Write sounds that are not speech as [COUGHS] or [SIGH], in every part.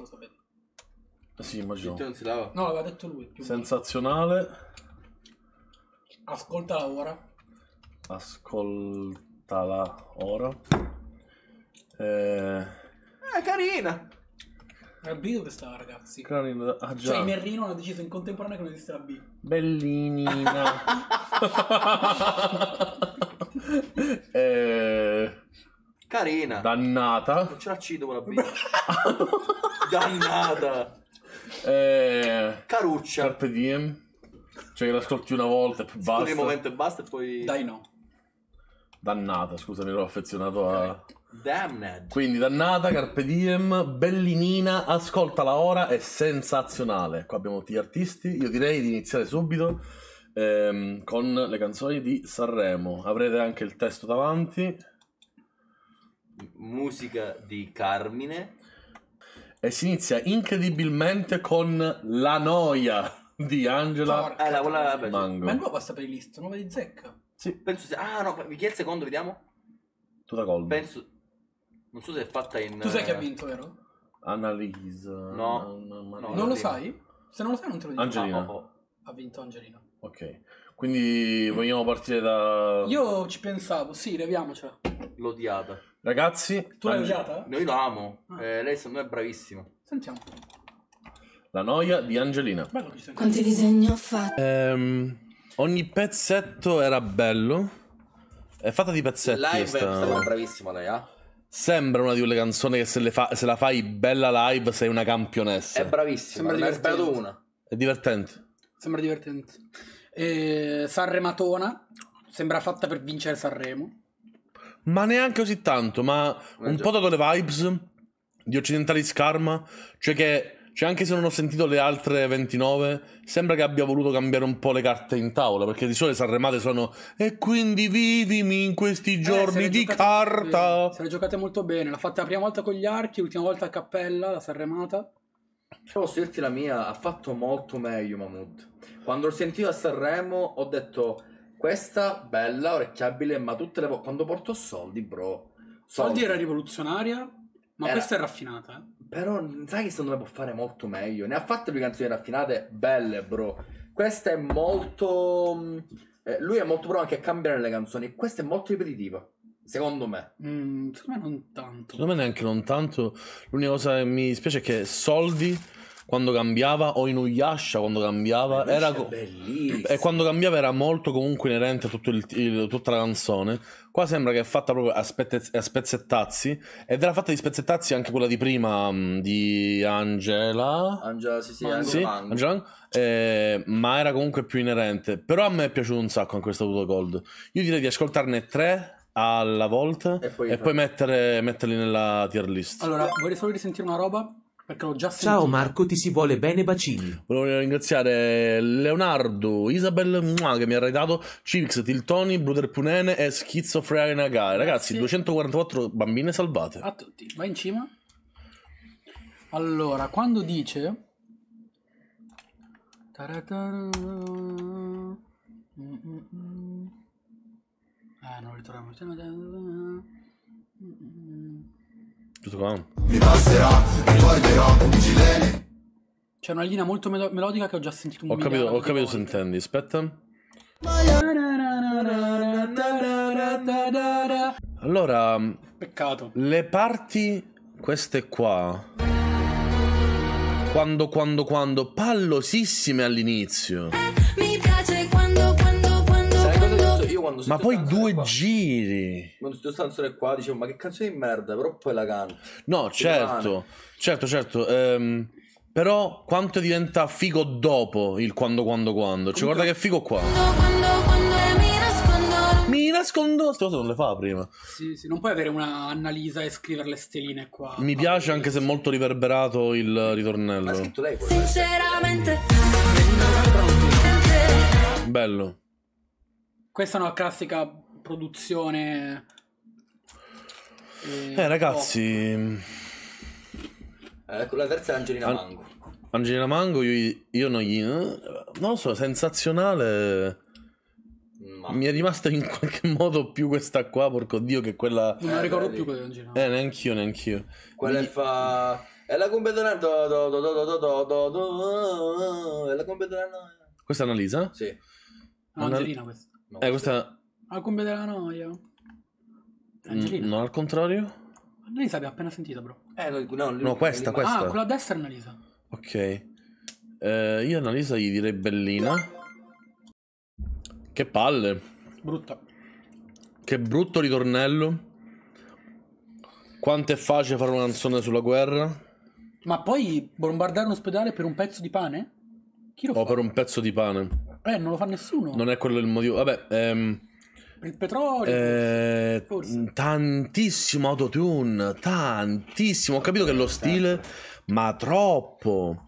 lo sapete. Sì, immagino. non si lava. No, l'aveva detto lui. Più Sensazionale. Ascoltala ora. Ascoltala ora. Eh... Ah, carina! La B dove stava, ragazzi? Carina, ah, già. Cioè, Merrino hanno deciso in contemporanea che non esiste la B. Bellinina. [LAUGHS] [LAUGHS] Carina. Dannata. Non ce la C dopo la B. [LAUGHS] Dannata. Eh, Caruccia. Carpe diem. Cioè che l'ascolti una volta e poi basta. Sì, un momento e basta e poi... Dai no. Dannata, scusami, ero affezionato a... Damned. Quindi dannata, Carpe Diem, Bellinina, ascolta la ora, è sensazionale. Qua abbiamo tutti gli artisti. Io direi di iniziare subito ehm, con le canzoni di Sanremo. Avrete anche il testo davanti musica di Carmine. E si inizia incredibilmente con La noia di Angela Porca, eh, la, quella, vabbè, Mango. Ma è nuova questa playlist, nuova di zecca. Sì. Penso se... Ah no, chi è il secondo, vediamo? Tu la colpa. Penso... Non so se è fatta in... Tu sai chi ha eh, vinto, vero? Annalisa. No. no, no, no non lo sai? Se non lo sai non te lo dico. Angelina. Ah, oh, oh, Ha vinto Angelina. Ok. Quindi vogliamo partire da... Io ci pensavo, sì, leviamocela. L'odiata. Ragazzi, tu l'hai odiata? Eh, Noi lo amo. Ah. Eh, lei secondo me è bravissima. Sentiamo. La noia di Angelina. Bello, Quanti disegni ho fatto? Ehm, ogni pezzetto era bello. È fatta di pezzetti. Live sta... è bravissima lei, eh? Sembra una di quelle canzoni che se, fa... se, la fai bella live sei una campionessa. È bravissima. Sembra divertente. Una. È divertente. Sembra divertente. Eh, Sanrematona. Sembra fatta per vincere Sanremo ma neanche così tanto, ma un po' dato le vibes di Occidentali Scarma, cioè che cioè anche se non ho sentito le altre 29, sembra che abbia voluto cambiare un po' le carte in tavola, perché di solito le sanremate sono e quindi vivimi in questi eh, giorni eh, di giocate, carta. Se le giocate molto bene, l'ha fatta la prima volta con gli archi, l'ultima volta a cappella, la sanremata. Se posso dirti la mia, ha fatto molto meglio Mahmood. Quando l'ho sentito a Sanremo ho detto questa, bella, orecchiabile, ma tutte le volte... Quando porto soldi, bro... Soldi, soldi era rivoluzionaria, ma era... questa è raffinata. Eh? Però sai che secondo me può fare molto meglio. Ne ha fatte due canzoni raffinate, belle, bro. Questa è molto... Mm, eh, lui è molto bravo anche a cambiare le canzoni. Questa è molto ripetitiva. Secondo me. Mm, secondo me non tanto. Secondo me neanche non tanto. L'unica cosa che mi dispiace è che soldi quando cambiava o in Uyasha quando cambiava Beh, era co- e quando cambiava era molto comunque inerente a tutto il, il, tutta la canzone qua sembra che è fatta proprio a, spezz- a, spezzettazzi ed era fatta di spezzettazzi anche quella di prima mm, di Angela Angela sì sì, Mango, sì Angela, eh, ma era comunque più inerente però a me è piaciuto un sacco anche questo Tuto Gold io direi di ascoltarne tre alla volta e poi, e poi mettere, metterli nella tier list allora vorrei solo risentire una roba perché l'ho già sentito. Ciao Marco, ti si vuole bene, bacini. Volevo ringraziare Leonardo, Isabel, che mi ha raidato, Civix, Tiltoni, Bruder Punene e Schizofrenia Gare. Ragazzi, 244 bambine salvate. A tutti, vai in cima. Allora, quando dice... Ah, non ritorniamo. Tutto qua. Mi passerà, ricorderò un gilene. C'è una linea molto melodica che ho già sentito un po'. Ho capito, ho capito se intendi, aspetta. Allora, peccato. Le parti, queste qua. Quando, quando, quando, pallosissime all'inizio. quando Ma poi due qua, giri. Quando sto stanzone qua dicevo ma che canzone di merda, però poi la canto. No, certo, certo, certo, ehm, però quanto diventa figo dopo il quando quando quando? Cioè guarda che figo qua. Quando, quando, mi nascondo. Mi nascondo. Queste cose non le fa prima. Sì, sì, non puoi avere una un'analisa e scrivere le stelline qua. Mi ma piace anche se è molto riverberato il ritornello. ha scritto lei quello. Eh. Sinceramente. Bello. Questa è una classica produzione. Eh, eh ragazzi. ecco la terza è Angelina An- Mango. Angelina Mango, io, io non gli. Non lo so, sensazionale. Ma... Mi è rimasta in qualche modo più questa qua, porco dio, che quella. Non la ricordo eh, più quella di Angelina. Eh, neanch'io, neanch'io. Quella Mi... fa. È la competizione. È la competizione. Questa è Annalisa? Sì. No, Anna... Angelina questa. No, eh, questa... La cumbia della noia. Angelina. Mm, non al contrario? Annalisa abbiamo appena sentito, bro. Eh, no, no, no questa, questa. Ah, quella a destra è Annalisa. Ok. Eh, io Annalisa gli direi bellina. Che palle. Brutta. Che brutto ritornello. Quanto è facile fare una canzone sulla guerra. Ma poi bombardare un ospedale per un pezzo di pane? Chi lo o fa? O per un pezzo di pane. Beh, non lo fa nessuno. Non è quello il motivo. Vabbè, ehm, il petrolio. Eh, forse. Tantissimo autotune, tantissimo. Ho capito che è lo stile, certo. ma troppo.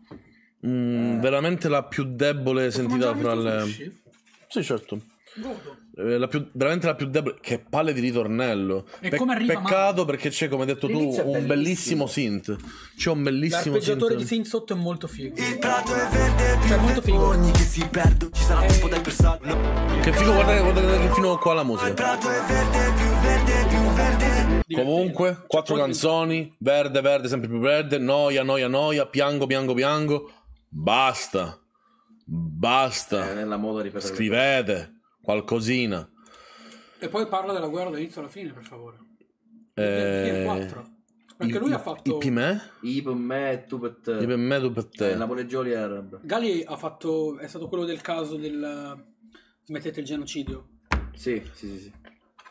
Mm, eh. Veramente la più debole Posso sentita fra le... Sushi? Sì, certo. Godo. Eh, la più, veramente la più debole. Che palle di ritornello. E Pe- come arriva peccato ma... perché c'è, come hai detto L'inizio tu, un bellissimo. bellissimo synth. C'è un bellissimo synth. Il di synth sotto è molto figo. Il prato è verde, cioè, più cioè, molto figo. Ogni che si perdo, ci sarà un del bersaglio. Che figo, guardate, guardate fino qua la musica. Il prato è verde, più verde, più verde. Comunque, cioè, quattro canzoni, verde, verde, sempre più verde, noia, noia, noia, piango, piango, piango. Basta. Basta. Eh, Scrivete qualcosina. E poi parla della guerra dall'inizio alla fine, per favore. Eh... Perché lui ha fatto. Ipimè? Ipimè Tupet. Ipimè Tupet. Eh, Napolegioli Arab. Gali ha fatto. È stato quello del caso del. smettete il genocidio. Sì, sì, sì. sì.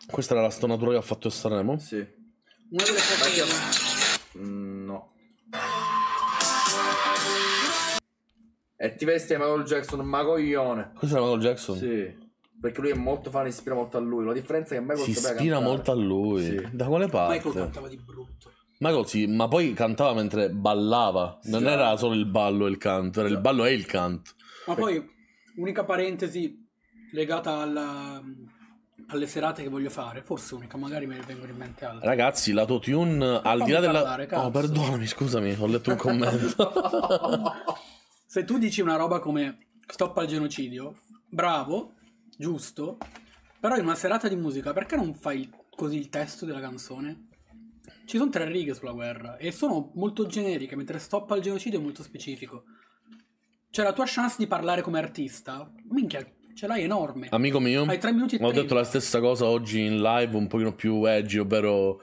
Questa era la stonatura che ha fatto Sanremo? Sì. Una delle cose. Che... Mm, no. E ti vesti Michael Jackson, ma coglione. Questo è Michael Jackson? Sì. Perché lui è molto fan, si ispira molto a lui. La differenza è che Michael si ispira molto a lui. Sì. Da quale parte? Michael cantava di brutto. Michael sì, ma poi cantava mentre ballava. Sì, non era solo il ballo e il canto, era il ballo e il canto. Ma poi, unica parentesi legata alla, alle serate che voglio fare, forse unica, magari me ne vengono in mente altre. Ragazzi, l'autotune, al di là della... Oh, cazzo. Oh, perdonami, scusami, ho letto un commento. [LAUGHS] Se tu dici una roba come stop al genocidio, bravo, giusto, però in una serata di musica perché non fai così il testo della canzone? Ci sono tre righe sulla guerra e sono molto generiche, mentre stop al genocidio è molto specifico. Cioè la tua chance di parlare come artista, minchia, ce l'hai enorme. Amico mio, hai tre minuti e ho 30. detto la stessa cosa oggi in live, un pochino più edgy, ovvero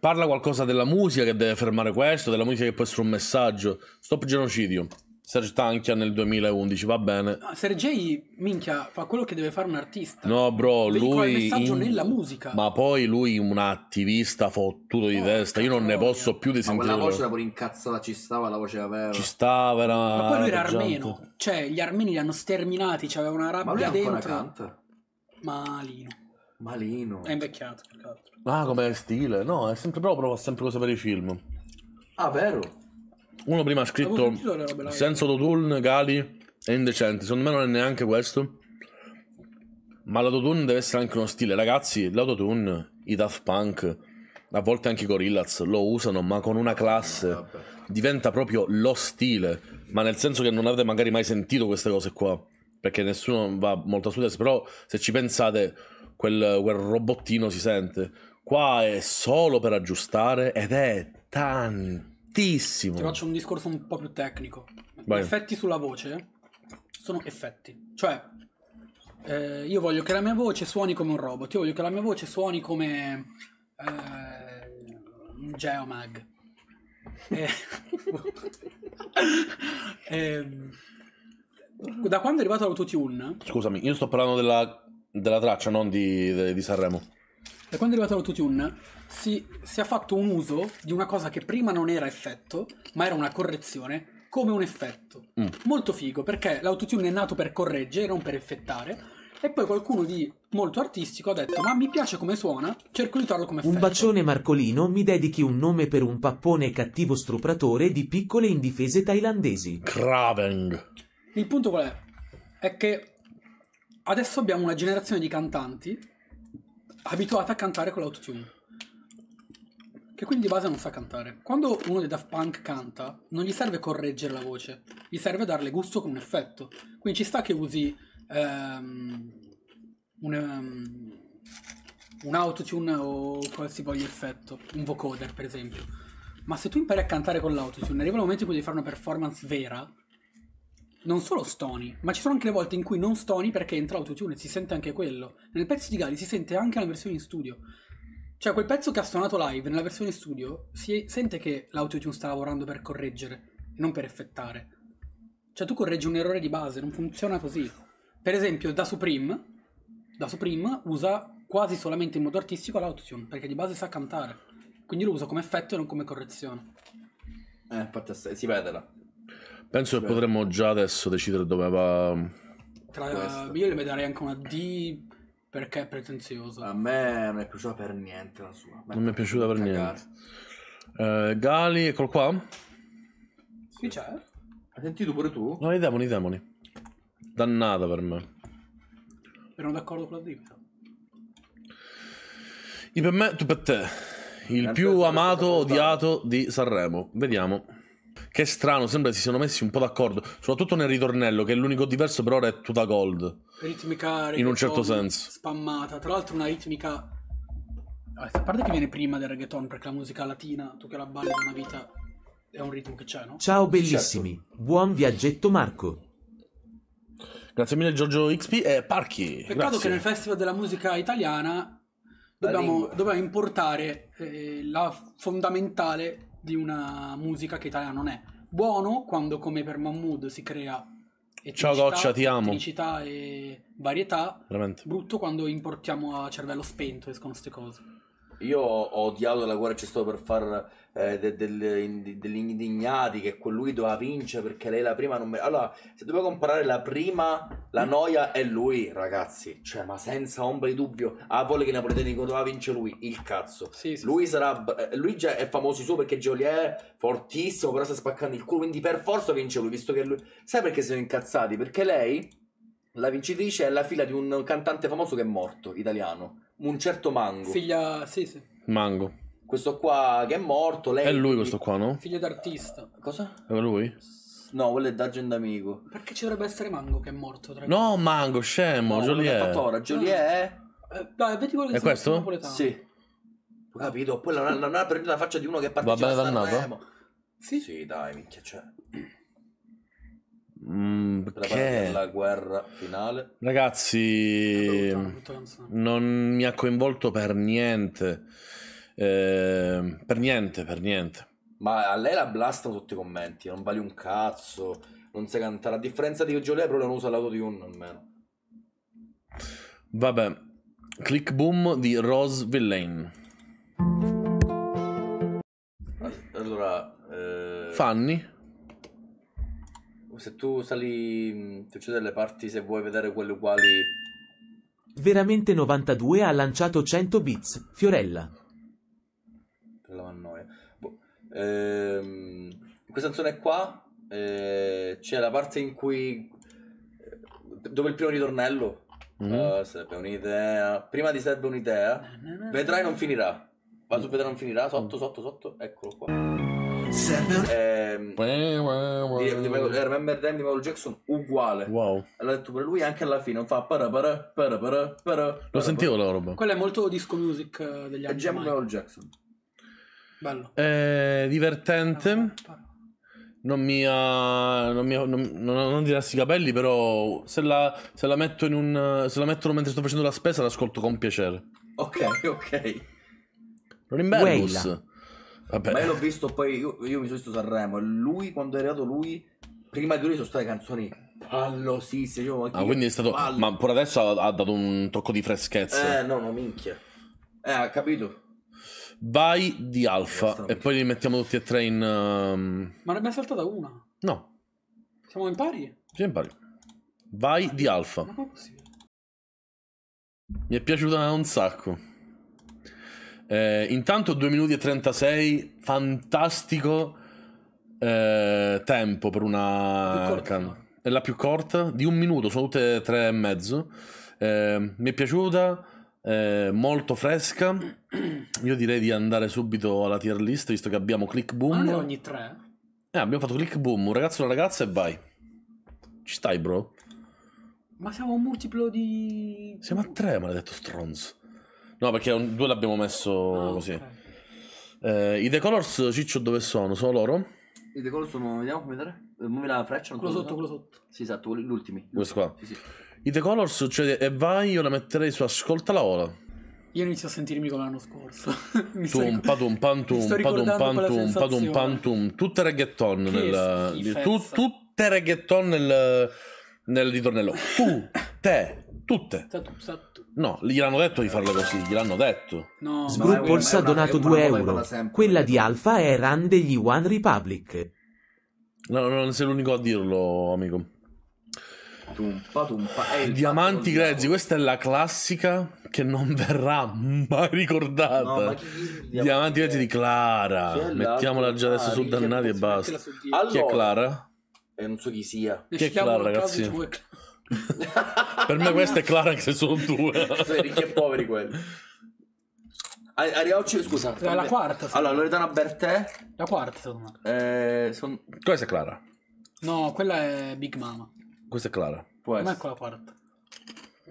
parla qualcosa della musica che deve fermare questo, della musica che può essere un messaggio. Stop genocidio. Serge Tankian nel 2011, va bene. No, ah, Sergei, minchia, fa quello che deve fare un artista. No, bro, Veicola lui... messaggio in... nella musica. Ma poi lui un attivista fottuto di oh, testa, io non ne posso più di sentire. Ma quella voce era pure incazzata, ci stava la voce aveva. Ci stava, era... Ma poi lui era armeno, cioè gli armeni li hanno sterminati, c'aveva una rabbia dentro. Ma lui dentro. canta? Malino. Malino. È invecchiato, peraltro. Ah, come stile, no, è sempre... però prova sempre cose per i film. Ah, vero? Uno prima ha scritto senso eh. d'autunno, gali è indecente. Secondo me non è neanche questo. Ma l'autotune deve essere anche uno stile. Ragazzi, l'autotune, i Daft Punk, a volte anche i Gorillaz lo usano, ma con una classe. No, ah, Diventa proprio lo stile. Ma nel senso che non avete magari mai sentito queste cose qua. Perché nessuno va molto a studiare. Però se ci pensate, quel, quel robottino si sente. Qua è solo per aggiustare ed è tanto tantissimo. Ti faccio un discorso un po' più tecnico. Vai. Gli effetti sulla voce sono effetti. Cioè, eh, io voglio che la mia voce suoni come un robot, io voglio che la mia voce suoni come eh, un geomag. Eh, [LAUGHS] ehm, da quando è arrivato l'autotune? Scusami, io sto parlando della, della traccia, non di, di Sanremo. E quando è arrivato l'autotune si, si è fatto un uso di una cosa che prima non era effetto, ma era una correzione, come un effetto. Mm. Molto figo, perché l'autotune è nato per correggere, non per effettare. E poi qualcuno di molto artistico ha detto: Ma mi piace come suona, cerco di farlo come effetto. Un bacione Marcolino mi dedichi un nome per un pappone cattivo stupratore di piccole indifese thailandesi. Kraveng. Il punto qual è? È che adesso abbiamo una generazione di cantanti abituata a cantare con l'autotune. Che quindi di base non sa cantare. Quando uno dei Daft Punk canta, non gli serve correggere la voce, gli serve darle gusto con un effetto. Quindi ci sta che usi um, un, um, un autotune o qualsiasi effetto, un vocoder per esempio. Ma se tu impari a cantare con l'autotune, arriva il momento in cui devi fare una performance vera, non solo stoni, ma ci sono anche le volte in cui non stoni perché entra autotune, si sente anche quello. Nel pezzo di Gali si sente anche la versione in studio. Cioè, quel pezzo che ha suonato live nella versione in studio, si sente che l'autotune sta lavorando per correggere, non per effettare. Cioè, tu correggi un errore di base, non funziona così. Per esempio, da Supreme, da Supreme usa quasi solamente in modo artistico l'autotune, perché di base sa cantare. Quindi lo usa come effetto e non come correzione. Eh, infatti, si vede là. Penso che potremmo già adesso decidere dove va. Tra questo. io le darei anche una D perché è pretenziosa. A me non è piaciuta per niente la sua. Beh, non mi è piaciuta per cagata. niente. Eh, Gali, eccolo qua. Sì, c'è. Hai sentito pure tu? No, i demoni, i demoni. Dannata per me. Erano d'accordo con la D. I per me, tu per te. Il più amato, odiato di Sanremo. Vediamo. Che strano, sembra si siano messi un po' d'accordo, soprattutto nel ritornello, che è l'unico diverso però ora è tutta gold. Ritmica in un certo senso. Spammata, tra l'altro una ritmica... A parte che viene prima del reggaeton, perché la musica latina, tu che la balli da una vita, è un ritmo che c'è, no? Ciao certo. bellissimi, certo. buon viaggetto Marco. Grazie mille Giorgio XP e Parchi. Peccato grazie. che nel Festival della Musica Italiana dobbiamo, dobbiamo importare eh, la fondamentale di una musica che Italia non è. Buono quando, come per Mahmood, si crea Ciao Goccia, e varietà. Veramente. Brutto quando importiamo a cervello spento escono queste cose. Io ho odiato la guerra, c'è stato per far eh, de, de, de, degli indignati che lui doveva vincere perché lei è la prima non me... Allora, se dobbiamo comparare la prima, la noia è lui, ragazzi. Cioè, ma senza ombra di dubbio. Ah, vuole che i napoletani doveva vincere lui, il cazzo. Sì, sì, lui sì. sarà... Eh, lui già è famoso suo perché Joliet è fortissimo, però sta spaccando il culo, quindi per forza vince lui, visto che lui... Sai perché si sono incazzati? Perché lei la vincitrice è la figlia di un cantante famoso che è morto, italiano, un certo Mango. Figlia, sì, sì. Mango. Questo qua che è morto, lei... È lui questo qua, no? Figlio d'artista. Cosa? È lui? No, quello è Dagen d'amico. Perché ci dovrebbe essere Mango che è morto? Tra no, Mango, scemo, no, Joliet. Fatto ora. Joliet no. Ah, è... Eh, vedi quello che è questo? Napoletano. Sì. Ho capito, poi non ha, non ha la faccia di uno che è partito da Sanremo. Sì? Sì, dai, minchia, cioè... Mm, che... la guerra finale. Ragazzi, non mi ha coinvolto per niente. Eh, per niente, per niente. Ma a lei la blastano tutti i commenti. Non vali un cazzo. Non sai cantare. A differenza di Giulia, però non usa l'autotune almeno. Vabbè. Click boom di Rose Villain. Allora. Eh... Fanny. Se tu sali, mm, ti uccide le parti se vuoi vedere quelle uguali. Veramente 92 ha lanciato 100 bits, Fiorella. la mannoia. Boh. Ehm, in questa canzone qua eh, c'è la parte in cui... Eh, dove il primo ritornello Mm. Uh, sarebbe un'idea. Prima ti serve un'idea. Vedrai non finirà. Va su vedrai non finirà. Mm. Sotto, sotto, sotto. Eccolo qua. Serve un... Ehm, eh, di, Remember Them di Michael Jackson uguale. Wow. L'ha detto pure lui anche alla fine, non fa para para para para para. Lo sentivo la roba. Quella è molto disco music eh, degli anni. È Jam Michael Jackson. Bello. Eh, divertente. Non mi ha. Non, mi ha, non, non, non tirassi i capelli, però se la, se la metto in un. Se la mettono mentre sto facendo la spesa, l'ascolto con piacere. Ok, ok. Robin Bergus. Vabbè. Ma io l'ho visto poi, io, io mi sono visto Sanremo e lui, quando è arrivato lui, prima di lui sono state canzoni pallosissime. Io, ah, quindi è stato... Pallo. Ma pure adesso ha, ha, dato un tocco di freschezza. Eh, no, no, minchia. Eh, ha capito. Vai di Alfa e poi li mettiamo tutti e tre in... Um... Ma ne abbiamo saltata una. No. Siamo in pari? Siamo in pari. Vai di Alfa. Ma come è possibile? Mi è piaciuta un sacco. Eh, intanto 2 minuti e 36, fantastico eh, tempo per una... Più è la più corta, di un minuto, sono tutte tre e mezzo. Eh, mi è piaciuta, eh, molto fresca. Io direi di andare subito alla tier list, visto che abbiamo click boom. Ma ogni tre? Eh, abbiamo fatto click boom, un ragazzo e una ragazza e vai. Ci stai, bro? Ma siamo un multiplo di... Siamo a tre, maledetto stronzo. No, perché un, due l'abbiamo messo ah, così. Okay. Eh, I The Colors, Ciccio, dove sono? Sono loro? I The Colors sono, vediamo come dare. Eh, muovi la freccia. Quello sotto, quello sotto. Sì, esatto, gli ultimi. Questo qua. Sì, sì. I The Colors, cioè, e vai, io la metterei su Ascolta la Ola. Io inizio a sentirmi come l'anno scorso. [LAUGHS] mi tum, padum, pantum, padum, pantum, padum, pantum. Tutte reggaeton. Nel, tu, tutte reggaeton nel, nel ritornello. Tu, te, Tutte. No, gli hanno detto di farle così, gli hanno detto. No, Sbruppols ha donato 2 euro. Quella di Alfa è Run degli One Republic. No, non sei l'unico a dirlo, amico. Tumpa, tumpa. Diamanti grezzi, questa è la classica che non verrà mai ricordata. No, ma chi, Diamanti grezzi di Clara. Mettiamola già adesso ah, su dannati e basta. chi è Clara? Eh, non so chi sia. Chi è Clara, ragazzi? Caso, per me questa è Clara che sono due. ricchi e poveri quelli. Ariocci, scusa. La, la quarta. Allora, Loredana Bertè. La quarta, secondo me. Eh, son... Questa è Clara. No, quella è Big Mama. Questa è Clara. Può essere. Ma è quella quarta.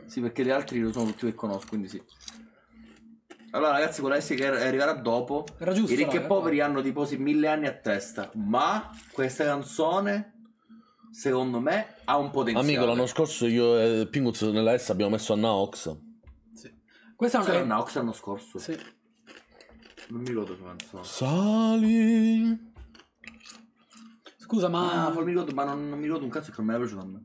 Sì, perché gli altri lo sono tutti che conosco, quindi sì. Allora, ragazzi, quella S che arriverà dopo. Era giusto. I ricchi e poveri eh. hanno tipo sì, mille anni a testa. Ma questa canzone secondo me ha un potenziale. Amico, l'anno scorso io e Pingus nella S abbiamo messo Annaox. Sì. Questa è una C'era l'anno scorso. Sì. Non mi ricordo che canzone. Sali. Scusa, ma. Ah, non mi ricordo, ma non, non mi ricordo un cazzo che non me la piaciuta a me.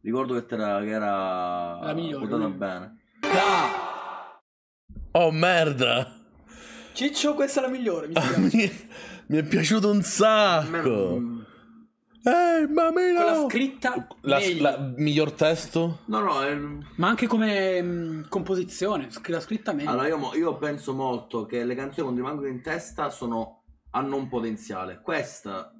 Ricordo che, era, che era. La migliore. Votata bene. Ah! Oh merda! Ciccio, questa è la migliore. Mi, [LAUGHS] mi, è piaciuto un sacco. Me, eh, mamma Con la scritta la, la miglior testo? No, no, è... ma anche come mh, mm, composizione, la scritta meglio. Allora io, io, penso molto che le canzoni quando rimangono in testa sono hanno un potenziale. Questa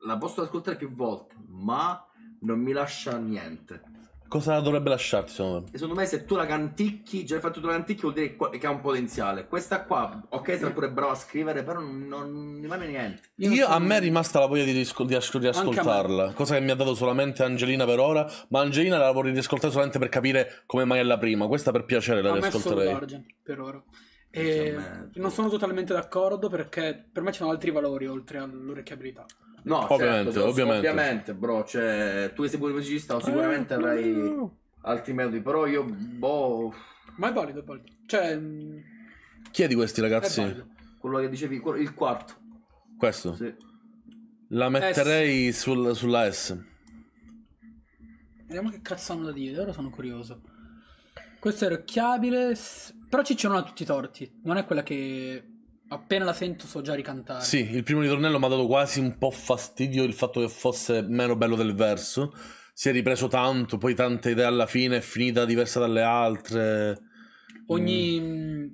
la posso ascoltare più volte, ma non mi lascia niente. Cosa dovrebbe lasciarti secondo me? secondo me se tu la canticchi, già hai fatto tu la canticchi vuol dire che ha un potenziale. Questa qua, ok, sarà pure brava a scrivere, però non rimane niente. Io, Io a me è rimasta la voglia di, risco- di, asco- di ascoltarla, cosa che mi ha dato solamente Angelina per ora, ma Angelina la vorrei riascoltare solamente per capire come mai è la prima. Questa per piacere la riascolterei. Me è per ora. E non sono totalmente d'accordo perché per me ci sono altri valori oltre all'orecchiabilità. No, ovviamente, certo, ovviamente. ovviamente. bro, cioè, tu che sei pure musicista sicuramente eh, avrai no. altri metodi, però io, boh... Ma è valido, è valido. Cioè... Mm, Chi è di questi ragazzi? Quello che dicevi, il quarto. Questo? Sì. La eh, metterei Sul, sulla S. Vediamo che cazzo hanno da dire, ora sono curioso. Questo è orecchiabile, però Ciccio non ha tutti i torti. Non è quella che appena la sento so già ricantare. Sì, il primo ritornello mi ha dato quasi un po' fastidio il fatto che fosse meno bello del verso. Si è ripreso tanto, poi tante idee alla fine, è finita diversa dalle altre. Ogni, mm. mm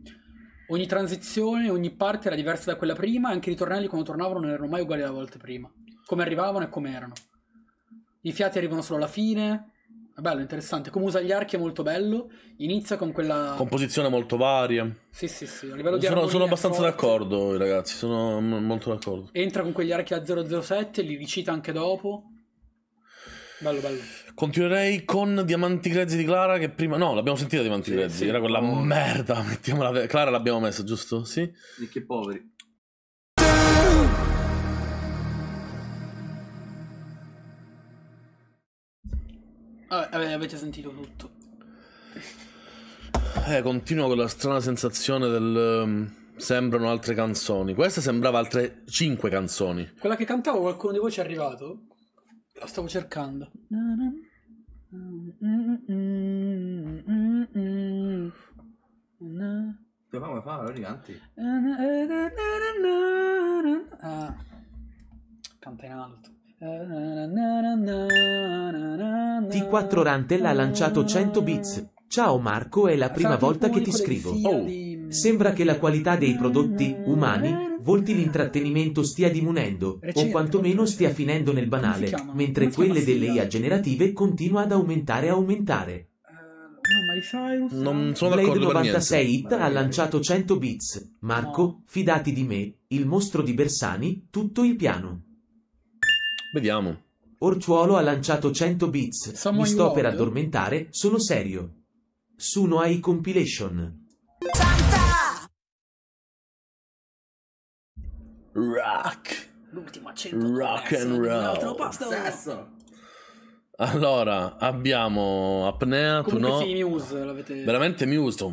ogni transizione, ogni parte era diversa da quella prima, anche i ritornelli quando tornavano non erano mai uguali alla volta prima. Come arrivavano e come erano. I fiati arrivano solo alla fine, bello, interessante. Come usa gli archi è molto bello. Inizia con quella. Composizione molto varia. Sì, sì, sì. A livello di sono, sono abbastanza forte. d'accordo, ragazzi. Sono molto d'accordo. Entra con quegli archi a 007, li ricita anche dopo. Bello, bello. Continuerei con Diamanti Grezzi di Clara. Che prima. No, l'abbiamo sentita Diamanti sì, Grezzi. Sì, Era quella oh. merda. [LAUGHS] Mettiamola. Clara l'abbiamo messa, giusto? Sì. Ricchi e poveri. Vabbè, avete sentito tutto. Eh, continuo con la strana sensazione del... Um, sembrano altre canzoni. Questa sembrava altre cinque canzoni. Quella che cantavo qualcuno di voi ci è arrivato? La stavo cercando. Dobbiamo fare, lo Ah, canta in alto. T4 Rantel ha lanciato 100 bits. Ciao Marco, è la prima volta che ti scrivo. Oh, sembra che la qualità dei prodotti umani volti l'intrattenimento stia dimunendo, o quantomeno stia finendo nel banale, mentre quelle delle IA generative continua ad aumentare e aumentare. Eh, non sono Blade 96 Hit ha lanciato 100 bits. Marco, fidati di me, il mostro di Bersani, tutto il piano. Vediamo. Orciuolo ha lanciato 100 bits. Mi sto per addormentare, sono serio. Sono ai compilation. Santa! Rock. L'ultimo 100 Rock and roll. Allora, abbiamo Apnea, tu no? Sì, Muse, l'avete... Veramente Muse.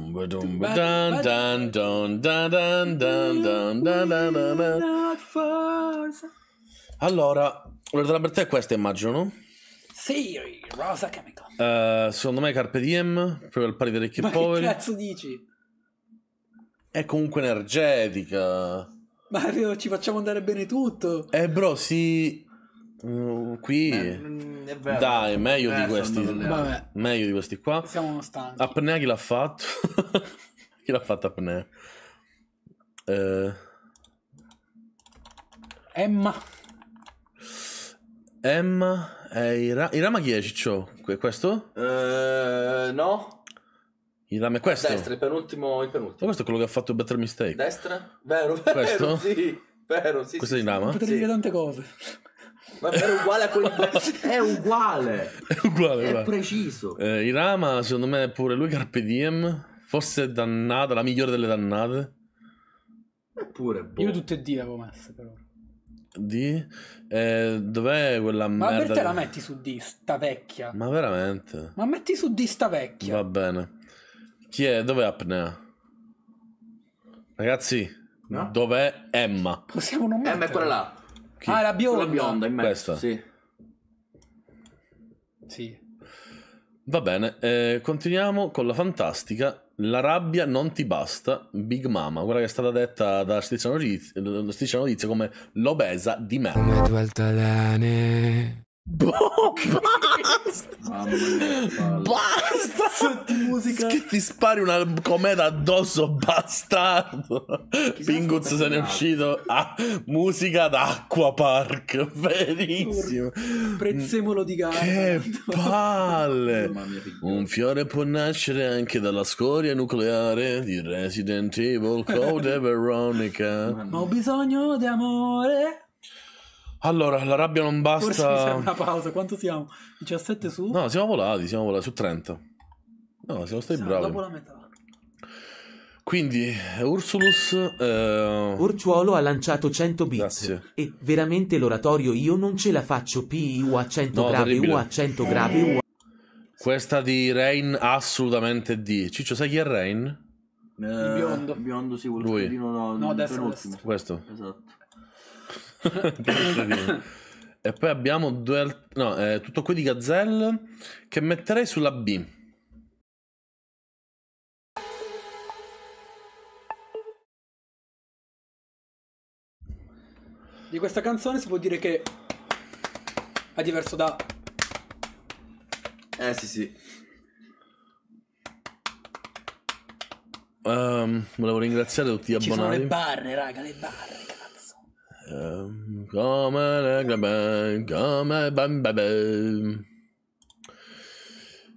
Allora, L'ordine per te è questa, immagino, no? Sì, Rosa Chemical. Uh, secondo me Carpe Diem, proprio al pari dei ricchi e poveri. che cazzo dici? È comunque energetica. Ma ci facciamo andare bene tutto. Eh, bro, sì. Uh, qui Beh, mm, è vero, dai meglio eh, di questi vabbè. meglio di questi qua siamo stanchi apnea chi l'ha fatto [LAUGHS] chi l'ha fatto apnea eh... Emma Emma il, e Ira- Irama chi è Ciccio? Questo? Uh, no. Irama è questo? Destra, il penultimo, il penultimo. questo è quello che ha fatto Better Mistake. Destra? Vero, vero, questo? sì. Vero, sì, questo sì, è Irama? Sì. Potrei dire tante cose. Ma è uguale a quello [LAUGHS] È uguale. È uguale. È va. preciso. Eh, rama secondo me, è pure lui Carpe Diem. Forse dannata, la migliore delle dannate. Eppure, boh. Io tutte e due avevo messo, però. Di? Eh, dov'è quella Ma merda? Ma te la metti su di sta vecchia? Ma veramente? Ma metti su di sta vecchia. Va bene. Chi è? Dov'è Apnea? Ragazzi, no? dov'è Emma? Possiamo non Emma è quella là. Chi? Ah, la bionda. bionda in mezzo. Questa. Sì. Sì. Va bene, eh, continuiamo con la fantastica la rabbia non ti basta, Big Mama, quella che è stata detta da Striscia Notizia, Striscia Notizia come l'obesa di merda. Come due altalene Boh, basta! basta! Che ti spari una cometa addosso, bastardo! Pinguz se n'è uscito Ah, musica d'acqua park, verissimo! Prezzemolo di gara. Che palle! Un fiore può nascere anche dalla scoria nucleare di Resident Evil Code [LAUGHS] Veronica. Ma ho bisogno di amore! Allora, la rabbia non basta. Forse mi serve una pausa. Quanto siamo? 17 su? No, siamo volati, siamo volati su 30. No, siamo stati siamo bravi. Dopo la metà. Quindi Ursulus eh... Urciuolo ha lanciato 100 bits Grazie. e veramente l'oratorio io non ce la faccio PIU a 100 no, grave U a 100 grave U. A... Questa di Rain assolutamente di. Ciccio, sai chi è Rain? Eh, il biondo. Il biondo sì, quello Lui. Scudino, no, no, no, questo. Esatto. [LAUGHS] e poi abbiamo due alt- no, eh, tutto qui di Gazelle che metterei sulla B. Di questa canzone si può dire che è diverso da Eh sì, sì. Ehm, volevo ringraziare tutti gli Ci sono le barre, raga, le barre. Ehm, come, come, bambabè.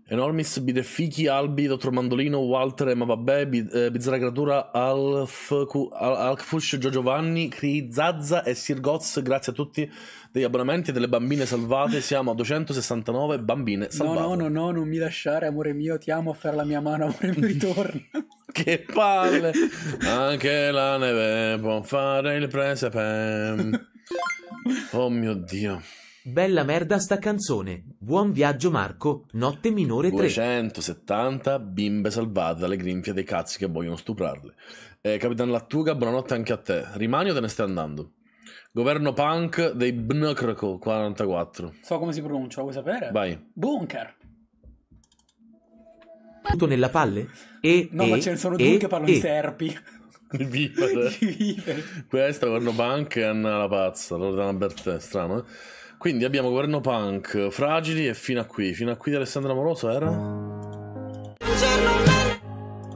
Enormis Bidefichi, albi, dottor Mandolino, Walter, ma vabbè, eh, bizzarra creatura, Alkfush, Gio Giovanni, Crizazza e Sir Goz, grazie a tutti degli abbonamenti e delle bambine salvate, siamo a 269 bambine salvate. No, no, no, no, non mi lasciare, amore mio, ti amo, a fare la mia mano, amore mio, ritorno che palle! Anche la neve può fare il presepe. Oh mio Dio. Bella merda sta canzone. Buon viaggio Marco. Notte minore 3. 270 bimbe salvate dalle grinfie dei cazzi che vogliono stuprarle. Eh, Capitan Lattuga, buonanotte anche a te. Rimani o te ne stai andando? Governo punk dei Bnkrko 44. So come si pronuncia, vuoi sapere? Vai. Bunker tutto nella palle? E, no, e, ma ce ne sono e, due che parlano e. di serpi. Di [LAUGHS] vipere. [LAUGHS] di vipere. Questo governo punk e Anna la pazza, Loredana Bertè, strano. Eh? Quindi abbiamo governo punk, fragili e fino a qui. Fino a qui di Alessandra Moroso era?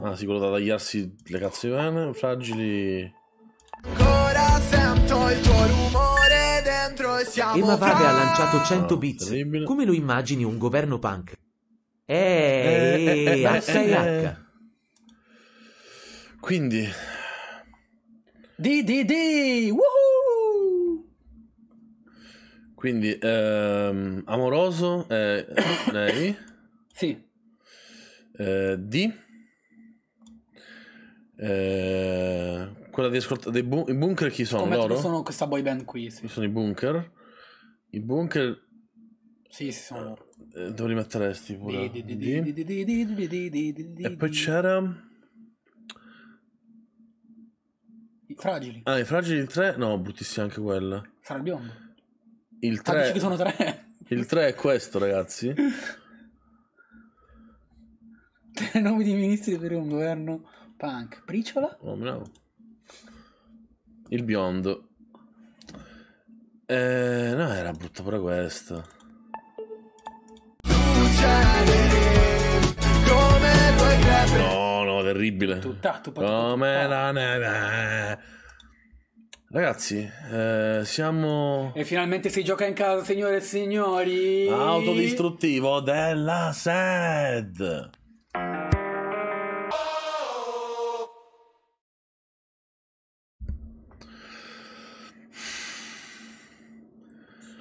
Ah, sì, quello da tagliarsi le cazzo di vene, fragili... Ancora sento il tuo rumore dentro e siamo Ema Vaga ha lanciato 100 bits. Terribile. Come lo immagini un governo punk? Ehi, eh, eh, HH. Eh, eh, eh, Quindi... Di, di, di! Woohoo! Quindi, ehm, amoroso è [COUGHS] lei. sì. Eh, di. Eh, quella di ascoltare dei bu- i bunker chi sono? Scommetto loro? Sono questa boy band qui. Sì. Sono i bunker. I bunker sì, sì, sono loro. Eh, devo rimettere sti pure. E poi c'era... I fragili. Ah, i fragili il 3? No, bruttissima anche quella. Sarà il biondo. Il 3... Ah, dici che sono 3? Il 3 è questo, ragazzi. Tre nomi di ministri per un governo punk. Briciola? Oh, no. Il biondo. Eh, no, era brutta pure questa come No, no, terribile. Tuttato, Come la neve. Ragazzi, eh, siamo. E finalmente si gioca in casa, signore e signori. Autodistruttivo della SED.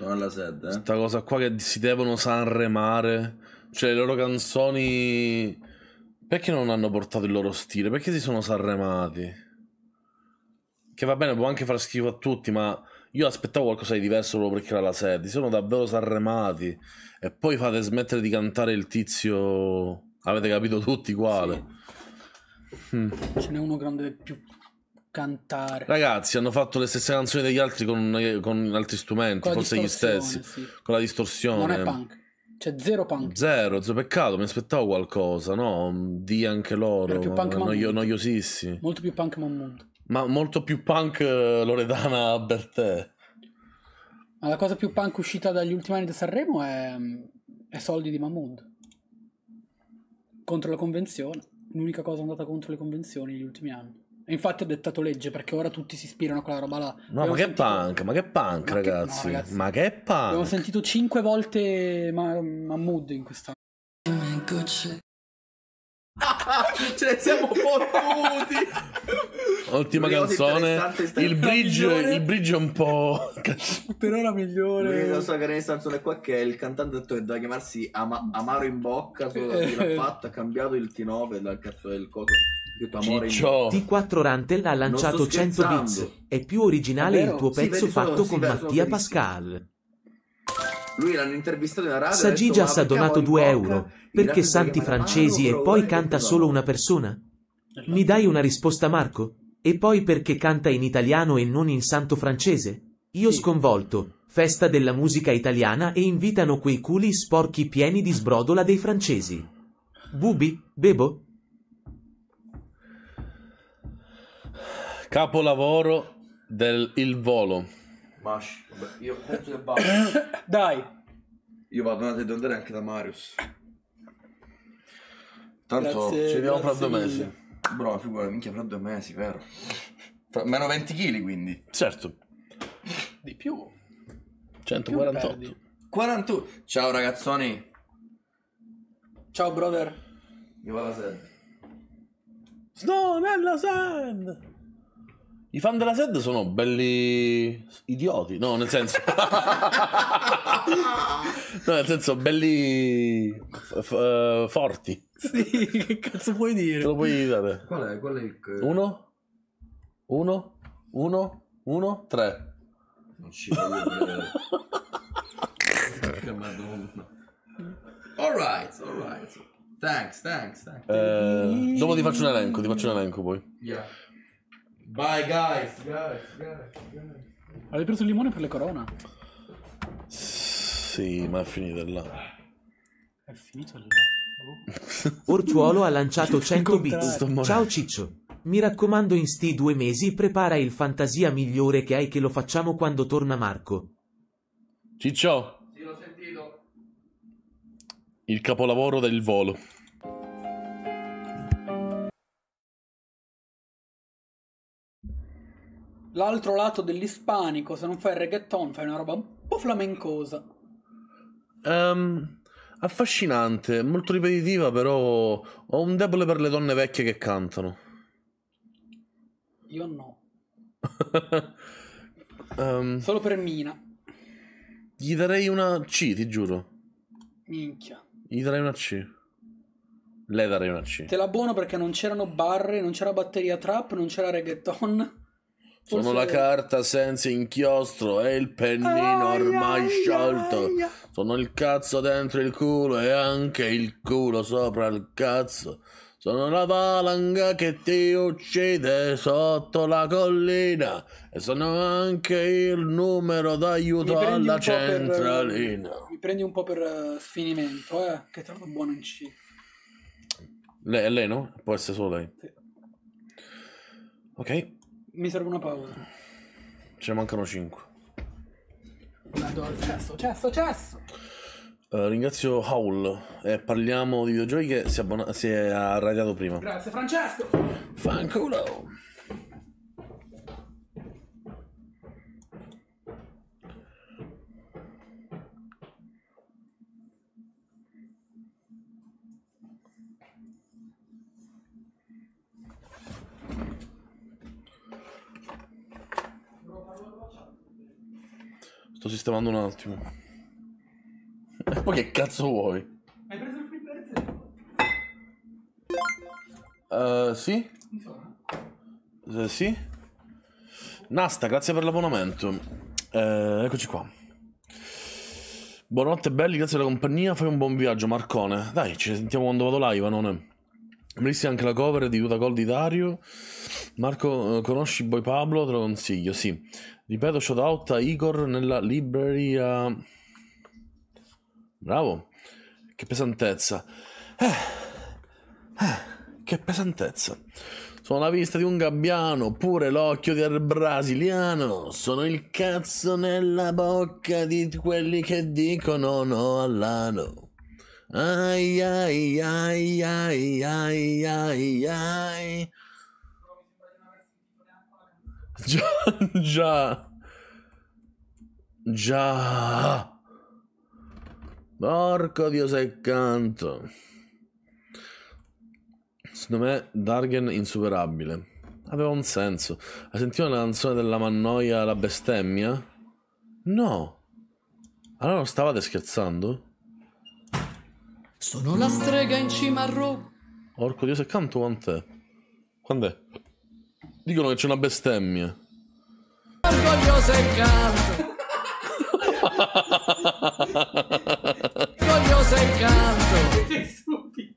Bella sad, eh? Sta cosa qua che si devono sanremare. Cioè, le loro canzoni. Perché non hanno portato il loro stile? Perché si sono sanremati? Che va bene, può anche far schifo a tutti, ma io aspettavo qualcosa di diverso proprio perché era la sede. Sono davvero sanremati. E poi fate smettere di cantare il tizio. Avete capito tutti quale? Sì. Mm. Ce n'è uno grande più cantare. Ragazzi, hanno fatto le stesse canzoni degli altri con, con altri strumenti, con forse gli stessi, sì. con la distorsione. Non è punk. C'è cioè, zero punk. Zero, zero, peccato, mi aspettavo qualcosa, no? Di anche loro. più punk noio, noiosissimi. Molto più punk Mammondo. Ma molto più punk eh, Loredana Bertè. Ma la cosa più punk uscita dagli ultimi anni di Sanremo è, è Soldi di Mahmood. Contro la convenzione. L'unica cosa andata contro le convenzioni negli ultimi anni. Infatti ho dettato legge perché ora tutti si ispirano a quella roba là. No, Abbiamo ma sentito... che punk, ma che punk, ma ragazzi. Che... No, ragazzi. Ma che punk. Abbiamo sentito cinque volte ma... Mahmood in questa. Ah, [LAUGHS] ce ne siamo fottuti! [LAUGHS] Ottima canzone. Il bridge, il bridge, è un po'. [LAUGHS] per ora migliore. La sua carriera di canzone qua che il cantante ha detto che doveva chiamarsi Ama- Amaro in bocca. Solo l'ha eh. fatto. Ha cambiato il T9 dal cazzo del coso. Ciccio. T4 Rantel ha lanciato 100 bits. È più originale Davvero? il tuo pezzo sì, fatto con sì, Mattia Pascal. Lui l'hanno intervistato in una radio. Sagigias ha donato 2 euro. Perché santi francesi e poi canta solo una persona? Mi dai una risposta, Marco? E poi perché canta in italiano e non in santo francese? Io sì. sconvolto, festa della musica italiana e invitano quei culi sporchi pieni di sbrodola dei francesi. Bubi, Bebo? Capolavoro del Il Volo. Mash, vabbè, io penso che vado. [COUGHS] Dai! Io vado, andate ad andare anche da Marius. Tanto grazie, ci vediamo fra due mesi. Bro, figura, minchia, fra due mesi, vero? Fra- meno 20 kg quindi. Certo, Di più. 148. perdi. 41. Ciao ragazzoni. Ciao brother. Io vado a sedere. Snow nella sand! I fan della SED sono belli idioti, no, nel senso... [LAUGHS] no, nel senso belli uh, forti. Sì, che cazzo puoi dire? Te lo puoi dare. Qual è? Qual è il... Uno? Uno? Uno? Uno? Tre. Non ci voglio vedere. che all right. alright. Thanks, thanks, thanks. Eh, dopo ti faccio un elenco, ti faccio un elenco poi. Yeah. Bye guys, guys, guys, guys. Avete preso il limone per le corona? Sì, ma è finita là. È finito là. [LAUGHS] Orciuolo ha lanciato 100 bits. Ciao Ciccio. Mi raccomando in sti due mesi prepara il fantasia migliore che hai che lo facciamo quando torna Marco. Ciccio. Sì, l'ho sentito. Il capolavoro del volo. l'altro lato dell'ispanico, se non fai il reggaeton, fai una roba un po' flamencosa. Um, affascinante, molto ripetitiva, però ho un debole per le donne vecchie che cantano. Io no. um, [LAUGHS] Solo per Mina. Gli darei una C, ti giuro. Minchia. Gli darei una C. Lei darei una C. Te la buono perché non c'erano barre, non c'era batteria trap, non c'era reggaeton. Sono la carta senza inchiostro e il pennino ai, ormai ai, sciolto. Ai, Sono il cazzo dentro il culo e anche il culo sopra il cazzo. Sono la valanga che ti uccide sotto la collina e sono anche il numero d'aiuto alla centralina. Per, mi prendi un po' per sfinimento, eh, eh? Che trovo buono in C. Lei, lei no? Può essere solo lei. Sì. Ok. Mi serve una pausa. Ce ne mancano 5. cesso, cesso, cesso. Uh, ringrazio Howl e eh, parliamo di videogiochi che si, abbon- si è arragato prima. Grazie Francesco. Fanculo. Sto sistemando un attimo. E poi che cazzo vuoi? Hai preso il flipper? Uh, eh, sì? Uh, sì? Nasta, grazie per l'abbonamento. Uh, eccoci qua. Buonanotte belli, grazie alla compagnia, fai un buon viaggio Marcone. Dai, ci sentiamo quando vado live, Anone. Bellissima anche la cover di Tuta Gold di Dario. Marco, conosci Boy Pablo? Te lo consiglio, sì. Ripeto, shout out a Igor nella libreria. Bravo. Che pesantezza. Eh, eh, che pesantezza. Sono la vista di un gabbiano, pure l'occhio di un brasiliano. Sono il cazzo nella bocca di quelli che dicono no all'ano. Ai ai ai ai ai ai ai. Già, già. Già. Porco Dio sei canto. Secondo me Dargen insuperabile. Aveva un senso. Hai sentito la canzone della Mannoia la bestemmia? No. Allora non stavate scherzando? Sono la strega in cima a Roma. Orco Dio sei canto quant'è? Quando è? Dicono che c'è una bestemmia. Orgoglioso e canto. Orgoglioso e canto. Ma stupido.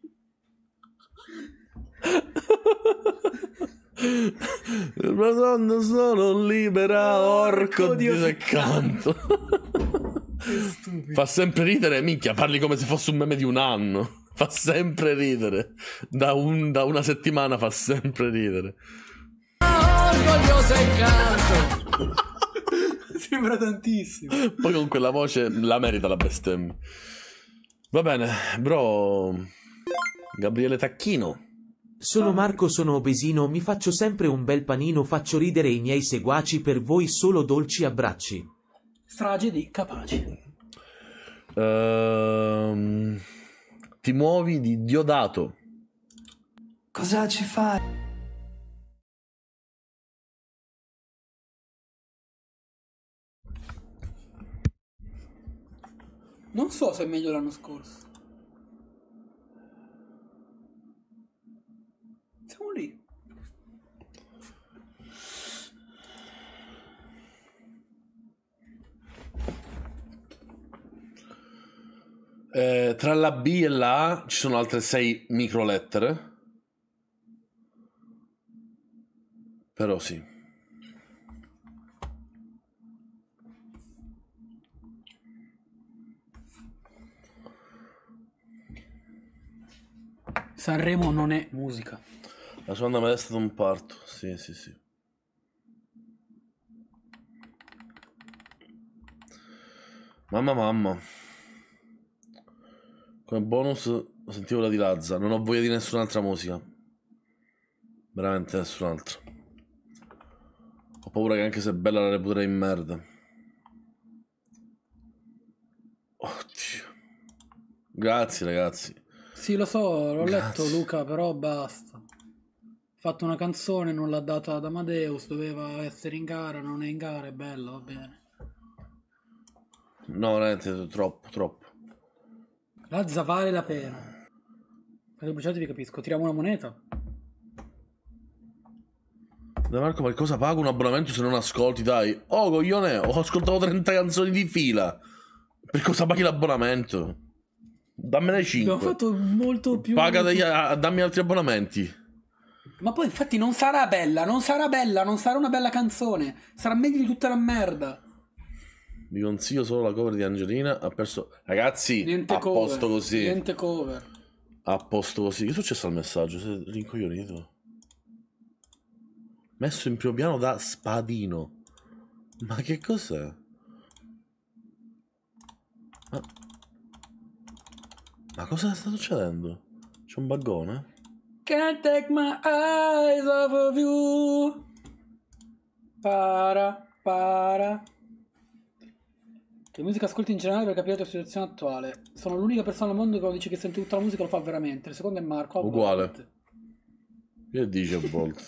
Madonna, sono libera, oh, orco Dio se canto. Fa sempre ridere, minchia, parli come se fosse un meme di un anno. Fa sempre ridere. Da, un, da una settimana fa sempre ridere orgogliosa e canto. [LAUGHS] Sembra tantissimo. Poi con quella voce la merita la bestemmia. Va bene, bro. Gabriele Tacchino. Sono Marco, sono obesino, mi faccio sempre un bel panino, faccio ridere i miei seguaci per voi solo dolci abbracci. Strage di capaci. Uh, ti muovi di Diodato. Cosa ci fai? Non so se è meglio l'anno scorso. Siamo lì. Eh, tra la B e la A ci sono altre sei microlettere. Però sì. Sanremo non è musica. La seconda me è stato un parto, sì, sì, sì. Mamma mamma. Come bonus sentivo la di Lazza, non ho voglia di nessun'altra musica. Veramente nessun'altra. Ho paura che anche se è bella la reputerei in merda. Oddio. Grazie ragazzi. Sì, lo so, l'ho Grazie. letto Luca, però basta. Ha fatto una canzone, non l'ha data ad Amadeus, doveva essere in gara, non è in gara, è bella, va bene. No, veramente troppo, troppo. Lazza vale la pena. Per bruciati vi capisco, tiriamo una moneta. Da Marco, ma cosa pago un abbonamento se non ascolti, dai? Oh, coglione, ho ascoltato 30 canzoni di fila. Per cosa paghi l'abbonamento? Dammene 5. Abbiamo fatto molto più. Paga degli, a, dammi altri abbonamenti. Ma poi infatti non sarà bella, non sarà bella, non sarà una bella canzone. Sarà meglio di tutta la merda. Vi consiglio solo la cover di Angelina. Ha perso. Ragazzi, niente a cover, posto così. Niente cover. A posto così. Che è successo al messaggio? Sei rincoglionito. Messo in primo piano da Spadino. Ma che cos'è? Ah. Ma cosa sta succedendo? C'è un baggone? Can't take my eyes off of you. Para, para. Che musica ascolti in generale per capire la tua situazione attuale? Sono l'unica persona al mondo che dice che sente tutta la musica e lo fa veramente. Il secondo è Marco. Uguale. Che dice a volte?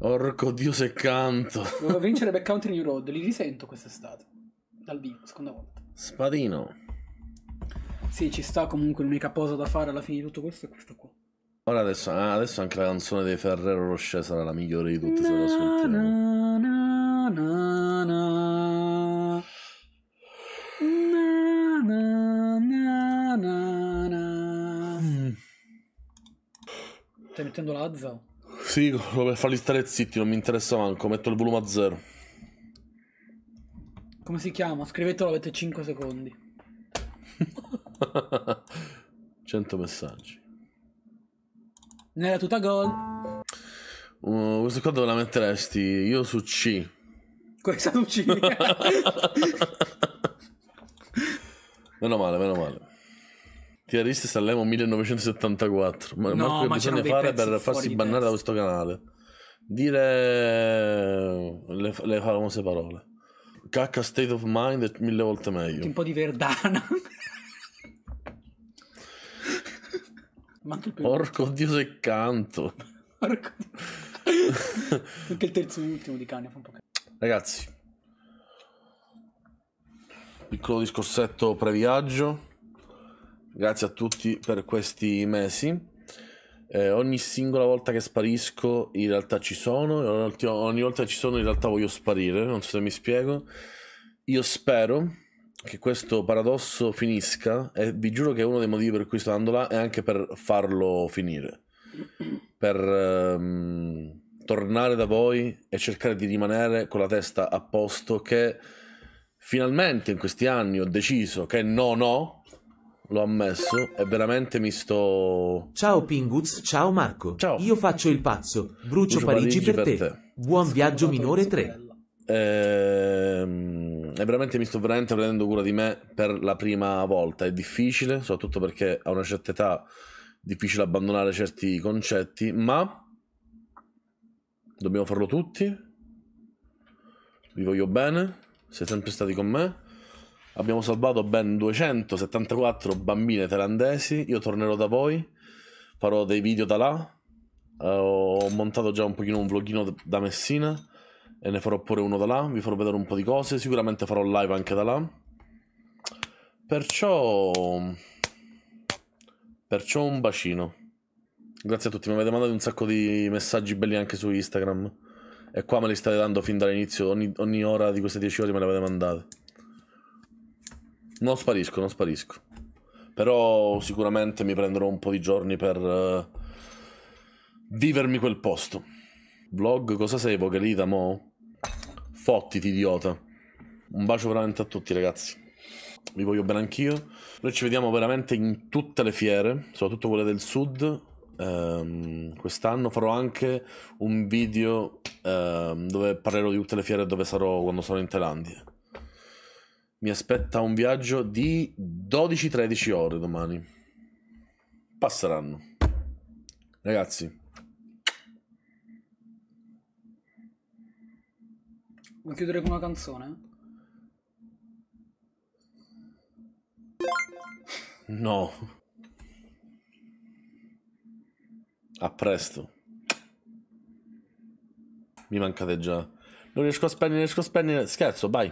Orco dio se canto. Volevo vincere Backcountry New Road, li risento quest'estate. Dal vivo, seconda volta. Spadino. Sì, ci sta comunque l'unica cosa da fare alla fine di tutto questo è questa qua. Ora adesso, ah, adesso anche la canzone dei Ferrero Rocher sarà la migliore di tutte se la ascoltiamo. Na, na, na, mm. Stai mettendo l'azza? Sì, [LAUGHS] per farli stare zitti, non mi interessa manco, metto il volume a zero. Come si chiama? Scrivetelo, avete 5 secondi. 100 [LAUGHS] messaggi. Nella tuta gol. Uh, questo qua dove la metteresti? Io su C. Questa su C. [LAUGHS] meno male, meno male. Tiariste Sanremo 1974. Ma, no, Marco, bisogna fare per farsi bannare da questo canale? Dire le, le famose parole. Cacca State of Mind è mille volte meglio. Un po' di verdana. Porco Dio se canto. Porco Anche il terzo e ultimo di cane fa un po' Ragazzi. Piccolo discorsetto previaggio. Grazie a tutti per questi mesi eh, ogni singola volta che sparisco in realtà ci sono, ogni volta che ci sono in realtà voglio sparire, non so se mi spiego. Io spero che questo paradosso finisca e vi giuro che uno dei motivi per cui sto andando là è anche per farlo finire, per ehm, tornare da voi e cercare di rimanere con la testa a posto che finalmente in questi anni ho deciso che no, no, L'ho ammesso e veramente mi sto... Ciao Pinguz, ciao Marco. Ciao. Io faccio il pazzo. Brucio, Brucio Parigi, Parigi, per, te. te. Buon Scusato viaggio minore 3. Ehm, e veramente mi sto veramente prendendo cura di me per la prima volta. È difficile, soprattutto perché a una certa età è difficile abbandonare certi concetti, ma dobbiamo farlo tutti. Vi voglio bene, siete sempre stati con me. Abbiamo salvato ben 274 bambine thailandesi. Io tornerò da voi, farò dei video da là. Uh, ho montato già un pochino un vloghino da Messina e ne farò pure uno da là. Vi farò vedere un po' di cose. Sicuramente farò live anche da là. Perciò. Perciò un bacino. Grazie a tutti, mi avete mandato un sacco di messaggi belli anche su Instagram. E qua me li state dando fin dall'inizio, ogni, ogni ora di queste 10 ore me le avete mandate. Non sparisco, non sparisco. Però sicuramente mi prenderò un po' di giorni per uh, vivermi quel posto. Vlog, cosa sei, Vogelita, mo? Fottiti, idiota. Un bacio veramente a tutti, ragazzi. Vi voglio bene anch'io. Noi ci vediamo veramente in tutte le fiere, soprattutto quelle del sud. Um, quest'anno farò anche un video um, dove parlerò di tutte le fiere dove sarò quando sarò in Thailandia. Mi aspetta un viaggio di 12-13 ore domani. Passeranno. Ragazzi. Vuoi chiudere con una canzone? No. A presto. Mi mancate già. Non riesco a spegnere, riesco a spegnere. Scherzo, vai.